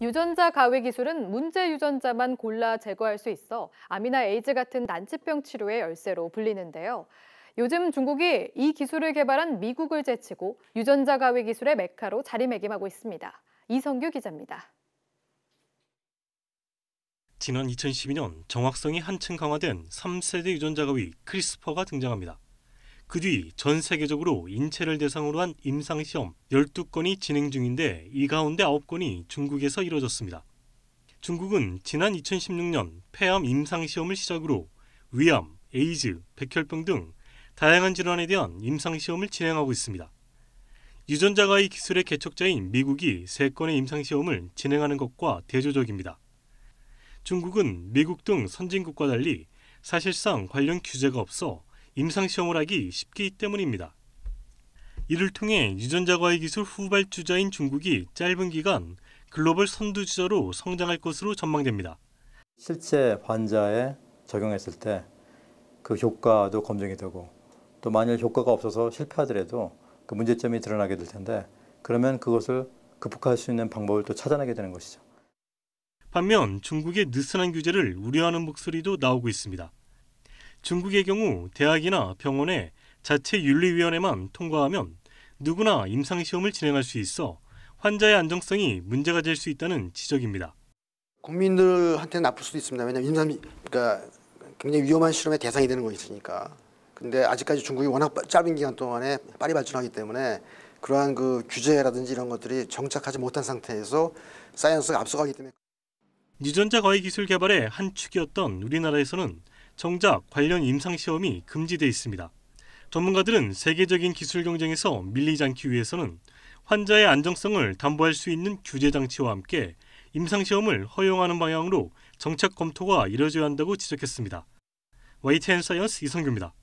유전자 가위 기술은 문제 유전자만 골라 제거할 수 있어 암이나 에이즈 같은 난치병 치료의 열쇠로 불리는데요. 요즘 중국이 이 기술을 개발한 미국을 제치고 유전자 가위 기술의 메카로 자리매김하고 있습니다. 이성규 기자입니다. 지난 2012년 정확성이 한층 강화된 3세대 유전자 가위 크리스퍼가 등장합니다. 그뒤전 세계적으로 인체를 대상으로 한 임상시험 12건이 진행 중인데 이 가운데 9건이 중국에서 이뤄졌습니다. 중국은 지난 2016년 폐암 임상시험을 시작으로 위암, 에이즈, 백혈병 등 다양한 질환에 대한 임상시험을 진행하고 있습니다. 유전자가 이 기술의 개척자인 미국이 3건의 임상시험을 진행하는 것과 대조적입니다. 중국은 미국 등 선진국과 달리 사실상 관련 규제가 없어 임상시험을 하기 쉽기 때문입니다. 이를 통해 유전자과의 기술 후발주자인 중국이 짧은 기간 글로벌 선두주자로 성장할 것으로 전망됩니다. 실제 환자에 적용했을 때 그 효과도 검증이 되고 또 만일 효과가 없어서 실패하더라도 그 문제점이 드러나게 될 텐데 그러면 그것을 극복할 수 있는 방법을 또 찾아내게 되는 것이죠. 반면 중국의 느슨한 규제를 우려하는 목소리도 나오고 있습니다. 중국의 경우 대학이나 병원에 자체 윤리위원회만 통과하면 누구나 임상시험을 진행할 수 있어 환자의 안정성이 문제가 될 수 있다는 지적입니다. 국민들한테 나쁠 수도 있습니다. 왜냐하면 임상, 그러니까 굉장히 위험한 실험의 대상이 되는 거있니까 근데 아직까지 중국이 워낙 짧은 기간 동안에 빨리 발전하기 때문에 그러한 그 규제라든지 이런 것들이 정착하지 못한 상태에서 사이언스가 앞서가기 때문에. 유전자 과외 기술 개발의 한 축이었던 우리나라에서는 정작 관련 임상시험이 금지돼 있습니다. 전문가들은 세계적인 기술 경쟁에서 밀리지 않기 위해서는 환자의 안정성을 담보할 수 있는 규제 장치와 함께 임상시험을 허용하는 방향으로 정책 검토가 이뤄져야 한다고 지적했습니다. YTN 사이언스 이성규입니다.